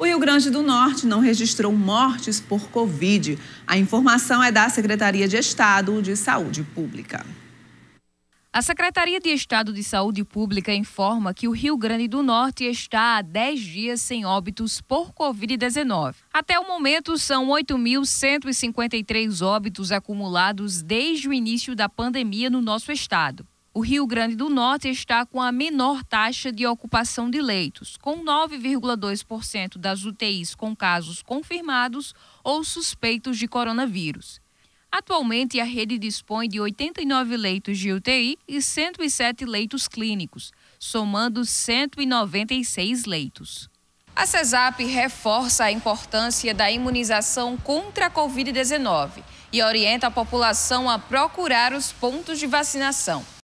O Rio Grande do Norte não registrou mortes por Covid. A informação é da Secretaria de Estado de Saúde Pública. A Secretaria de Estado de Saúde Pública informa que o Rio Grande do Norte está há 10 dias sem óbitos por Covid-19. Até o momento, são 8.153 óbitos acumulados desde o início da pandemia no nosso estado. O Rio Grande do Norte está com a menor taxa de ocupação de leitos, com 9,2% das UTIs com casos confirmados ou suspeitos de coronavírus. Atualmente, a rede dispõe de 89 leitos de UTI e 107 leitos clínicos, somando 196 leitos. A CESAP reforça a importância da imunização contra a Covid-19 e orienta a população a procurar os pontos de vacinação.